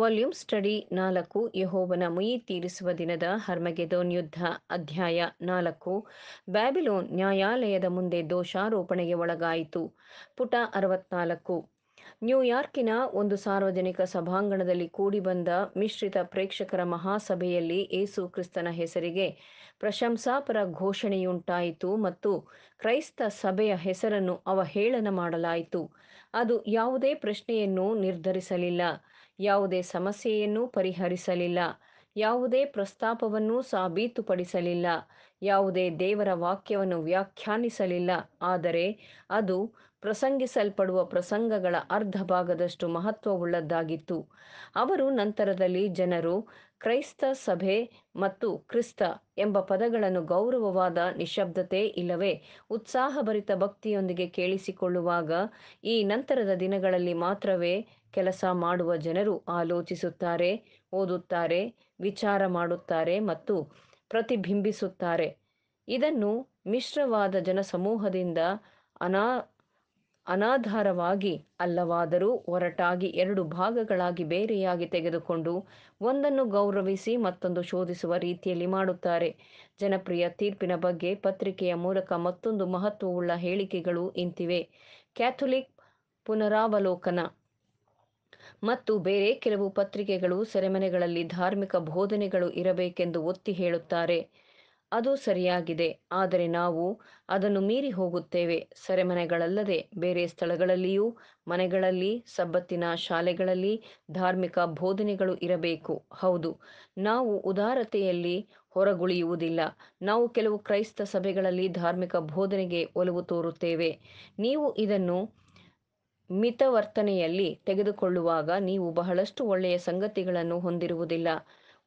volume study ನಾಲ್ಕು ಯಹೋವನ ಮುಯಿ ತೀರಿಸುವ ದಿನದ ಹರ್ಮಗೆದೋನ್ ಯುದ್ಧ ಅಧ್ಯಾಯ ನಾಲ್ಕು ಬ್ಯಾಬಿಲೋನ್ ನ್ಯಾಯಾಲಯದ ಮುಂದೆ ದೋಷಾರೋಪಣೆಗೆ ಒಳಗಾಯಿತು ಪುಟ ಅರವತ್ನಾಲ್ಕು ನ್ಯೂಯಾರ್ಕಿನ ಒಂದು ಸಾರ್ವಜನಿಕ ಸಭಾಂಗಣದಲ್ಲಿ ಕೂಡಿಬಂದ ಮಿಶ್ರಿತ ಪ್ರೇಕ್ಷಕರ ಮಹಾಸಭೆಯಲ್ಲಿ ಏಸು ಕ್ರಿಸ್ತನ ಹೆಸರಿಗೆ ಪ್ರಶಂಸಾಪರ ಘೋಷಣೆಯುಂಟಾಯಿತು ಮತ್ತು ಕ್ರೈಸ್ತ ಸಭೆಯ ಹೆಸರನ್ನು ಅವಹೇಳನ ಮಾಡಲಾಯಿತು ಅದು ಯಾವುದೇ ಪ್ರಶ್ನೆಯನ್ನು ನಿರ್ಧರಿಸಲಿಲ್ಲ ಯಾವುದೇ ಸಮಸ್ಯೆಯನ್ನೂ ಪರಿಹರಿಸಲಿಲ್ಲ ಯಾವುದೇ ಪ್ರಸ್ತಾಪವನ್ನೂ ಸಾಬೀತುಪಡಿಸಲಿಲ್ಲ ಯಾವುದೇ ದೇವರ ವಾಕ್ಯವನ್ನು ವ್ಯಾಖ್ಯಾನಿಸಲಿಲ್ಲ ಆದರೆ ಅದು ಪ್ರಸಂಗಿಸಲ್ಪಡುವ ಪ್ರಸಂಗಗಳ ಅರ್ಧ ಭಾಗದಷ್ಟು ಮಹತ್ವವುಳ್ಳದ್ದಾಗಿತ್ತು ಅವರು ನಂತರದಲ್ಲಿ ಜನರು ಕ್ರೈಸ್ತ ಸಭೆ ಮತ್ತು ಕ್ರಿಸ್ತ ಎಂಬ ಪದಗಳನ್ನು ಗೌರವವಾದ ನಿಶಬ್ದತೆ ಇಲ್ಲವೇ ಉತ್ಸಾಹಭರಿತ ಭಕ್ತಿಯೊಂದಿಗೆ ಕೇಳಿಸಿಕೊಳ್ಳುವಾಗ ಈ ನಂತರದ ದಿನಗಳಲ್ಲಿ ಮಾತ್ರವೇ ಕೆಲಸ ಮಾಡುವ ಜನರು ಆಲೋಚಿಸುತ್ತಾರೆ ಓದುತ್ತಾರೆ ವಿಚಾರ ಮಾಡುತ್ತಾರೆ ಮತ್ತು ಪ್ರತಿಬಿಂಬಿಸುತ್ತಾರೆ ಇದನ್ನು ಮಿಶ್ರವಾದ ಜನಸಮೂಹದಿಂದ ಅನಾ ಅನಾಧಾರವಾಗಿ ಅಲ್ಲವಾದರೂ ಒರಟಾಗಿ ಎರಡು ಭಾಗಗಳಾಗಿ ಬೇರೆಯಾಗಿ ತೆಗೆದುಕೊಂಡು ಒಂದನ್ನು ಗೌರವಿಸಿ ಮತ್ತೊಂದು ಶೋಧಿಸುವ ರೀತಿಯಲ್ಲಿ ಮಾಡುತ್ತಾರೆ ಜನಪ್ರಿಯ ತೀರ್ಪಿನ ಬಗ್ಗೆ ಪತ್ರಿಕೆಯ ಮೂಲಕ ಮತ್ತೊಂದು ಮಹತ್ವವುಳ್ಳ ಹೇಳಿಕೆಗಳು ಇಂತಿವೆ ಕ್ಯಾಥೊಲಿಕ್ ಪುನರಾವಲೋಕನ ಮತ್ತು ಬೇರೆ ಕೆಲವು ಪತ್ರಿಕೆಗಳು ಸೆರೆಮನೆಗಳಲ್ಲಿ ಧಾರ್ಮಿಕ ಬೋಧನೆಗಳು ಇರಬೇಕೆಂದು ಒತ್ತಿ ಹೇಳುತ್ತಾರೆ ಅದು ಸರಿಯಾಗಿದೆ ಆದರೆ ನಾವು ಅದನ್ನು ಮೀರಿ ಹೋಗುತ್ತೇವೆ ಸೆರೆಮನೆಗಳಲ್ಲದೆ ಬೇರೆ ಸ್ಥಳಗಳಲ್ಲಿಯೂ ಮನೆಗಳಲ್ಲಿ ಸಬ್ಬತ್ತಿನ ಶಾಲೆಗಳಲ್ಲಿ ಧಾರ್ಮಿಕ ಬೋಧನೆಗಳು ಇರಬೇಕು ಹೌದು ನಾವು ಉದಾರತೆಯಲ್ಲಿ ಹೊರಗುಳಿಯುವುದಿಲ್ಲ ನಾವು ಕೆಲವು ಕ್ರೈಸ್ತ ಸಭೆಗಳಲ್ಲಿ ಧಾರ್ಮಿಕ ಬೋಧನೆಗೆ ಒಲವು ತೋರುತ್ತೇವೆ ನೀವು ಇದನ್ನು ಮಿತವರ್ತನೆಯಲ್ಲಿ ತೆಗೆದುಕೊಳ್ಳುವಾಗ ನೀವು ಬಹಳಷ್ಟು ಒಳ್ಳೆಯ ಸಂಗತಿಗಳನ್ನು ಹೊಂದಿರುವುದಿಲ್ಲ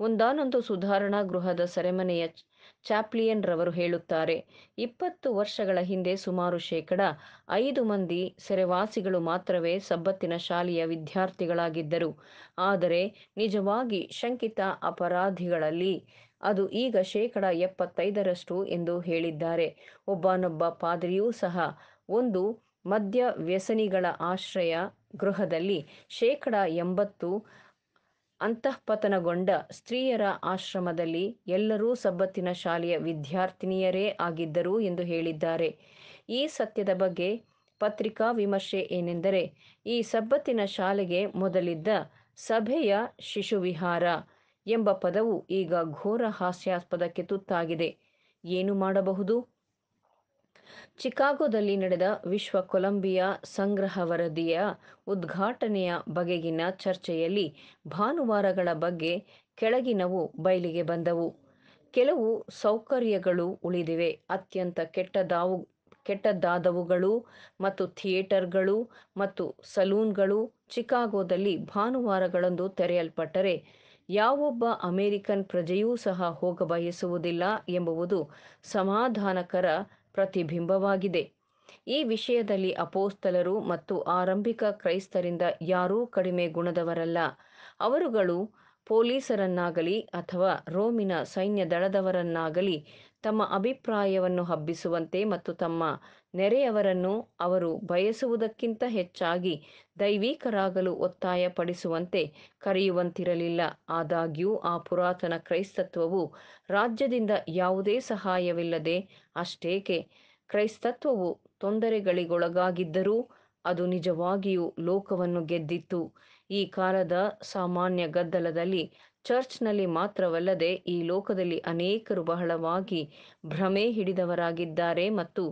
ಒಂದಾನೊಂದು ಸುಧಾರಣಾ ಗೃಹದ ಸೆರೆಮನೆಯ ಚಾಪ್ಲಿಯನ್ ರವರು ಹೇಳುತ್ತಾರೆ ಇಪ್ಪತ್ತು ವರ್ಷಗಳ ಹಿಂದೆ ಸುಮಾರು ಶೇಕಡ ಐದು ಮಂದಿ ಸೆರೆವಾಸಿಗಳು ಮಾತ್ರವೇ ಸಬ್ಬತ್ತಿನ ಶಾಲೆಯ ವಿದ್ಯಾರ್ಥಿಗಳಾಗಿದ್ದರು ಆದರೆ ನಿಜವಾಗಿ ಶಂಕಿತ ಅಪರಾಧಿಗಳಲ್ಲಿ ಅದು ಈಗ ಶೇಕಡ ಎಪ್ಪತ್ತೈದರಷ್ಟು ಎಂದು ಹೇಳಿದ್ದಾರೆ ಒಬ್ಬನೊಬ್ಬ ಪಾದ್ರಿಯೂ ಸಹ ಒಂದು ಮದ್ಯ ವ್ಯಸನಿಗಳ ಆಶ್ರಯ ಗೃಹದಲ್ಲಿ ಶೇಕಡ ಎಂಬತ್ತು ಅಂತಃಪತನಗೊಂಡ ಸ್ತ್ರೀಯರ ಆಶ್ರಮದಲ್ಲಿ ಎಲ್ಲರೂ ಸಬ್ಬತ್ತಿನ ಶಾಲೆಯ ವಿದ್ಯಾರ್ಥಿನಿಯರೇ ಆಗಿದ್ದರು ಎಂದು ಹೇಳಿದ್ದಾರೆ ಈ ಸತ್ಯದ ಬಗ್ಗೆ ಪತ್ರಿಕಾ ವಿಮರ್ಶೆ ಏನೆಂದರೆ ಈ ಸಬ್ಬತ್ತಿನ ಶಾಲೆಗೆ ಮೊದಲಿದ್ದ ಸಭೆಯ ಶಿಶುವಿಹಾರ ಎಂಬ ಪದವು ಈಗ ಘೋರ ಹಾಸ್ಯಾಸ್ಪದಕ್ಕೆ ತುತ್ತಾಗಿದೆ ಏನು ಮಾಡಬಹುದು ಚಿಕಾಗೋದಲ್ಲಿ ನಡೆದ ವಿಶ್ವ ಕೊಲಂಬಿಯಾ ಸಂಗ್ರಹ ವರದಿಯ ಉದ್ಘಾಟನೆಯ ಬಗೆಗಿನ ಚರ್ಚೆಯಲ್ಲಿ ಭಾನುವಾರಗಳ ಬಗ್ಗೆ ಕೆಳಗಿನವು ಬಯಲಿಗೆ ಬಂದವು ಕೆಲವು ಸೌಕರ್ಯಗಳು ಉಳಿದಿವೆ ಅತ್ಯಂತ ಕೆಟ್ಟದಾವು ಕೆಟ್ಟದಾದವುಗಳು ಮತ್ತು ಥಿಯೇಟರ್ಗಳು ಮತ್ತು ಸಲೂನ್ಗಳು ಚಿಕಾಗೋದಲ್ಲಿ ಭಾನುವಾರಗಳಂದು ತೆರೆಯಲ್ಪಟ್ಟರೆ ಯಾವೊಬ್ಬ ಅಮೆರಿಕನ್ ಪ್ರಜೆಯೂ ಸಹ ಹೋಗಬಯಸುವುದಿಲ್ಲ ಎಂಬುವುದು ಸಮಾಧಾನಕರ ಪ್ರತಿಬಿಂಬವಾಗಿದೆ ಈ ವಿಷಯದಲ್ಲಿ ಅಪೋಸ್ತಲರು ಮತ್ತು ಆರಂಭಿಕ ಕ್ರೈಸ್ತರಿಂದ ಯಾರೂ ಕಡಿಮೆ ಗುಣದವರಲ್ಲ ಅವರುಗಳು ಪೊಲೀಸರನ್ನಾಗಲಿ ಅಥವಾ ರೋಮಿನ ಸೈನ್ಯ ದಳದವರನ್ನಾಗಲಿ ತಮ್ಮ ಅಭಿಪ್ರಾಯವನ್ನು ಹಬ್ಬಿಸುವಂತೆ ಮತ್ತು ತಮ್ಮ ನೆರೆಯವರನ್ನು ಅವರು ಬಯಸುವುದಕ್ಕಿಂತ ಹೆಚ್ಚಾಗಿ ದೈವಿಕರಾಗಲು ಒತ್ತಾಯಪಡಿಸುವಂತೆ ಕರೆಯುವಂತಿರಲಿಲ್ಲ ಆದಾಗ್ಯೂ ಆ ಪುರಾತನ ಕ್ರೈಸ್ತತ್ವವು ರಾಜ್ಯದಿಂದ ಯಾವುದೇ ಸಹಾಯವಿಲ್ಲದೆ ಅಷ್ಟೇಕೆ ಕ್ರೈಸ್ತತ್ವವು ತೊಂದರೆಗಳಿಗೊಳಗಾಗಿದ್ದರೂ ಅದು ನಿಜವಾಗಿಯೂ ಲೋಕವನ್ನು ಗೆದ್ದಿತ್ತು ಈ ಕಾಲದ ಸಾಮಾನ್ಯ ಗದ್ದಲದಲ್ಲಿ ಚರ್ಚ್ನಲ್ಲಿ ಮಾತ್ರವಲ್ಲದೆ ಈ ಲೋಕದಲ್ಲಿ ಅನೇಕರು ಬಹಳವಾಗಿ ಭ್ರಮೆ ಹಿಡಿದವರಾಗಿದ್ದಾರೆ ಮತ್ತು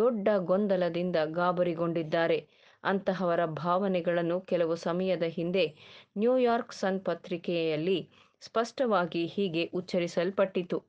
ದೊಡ್ಡ ಗೊಂದಲದಿಂದ ಗಾಬರಿಗೊಂಡಿದ್ದಾರೆ ಅಂತಹವರ ಭಾವನೆಗಳನ್ನು ಕೆಲವು ಸಮಯದ ಹಿಂದೆ ನ್ಯೂಯಾರ್ಕ್ ಸನ್ ಪತ್ರಿಕೆಯಲ್ಲಿ ಸ್ಪಷ್ಟವಾಗಿ ಹೀಗೆ ಉಚ್ಚರಿಸಲ್ಪಟ್ಟಿತು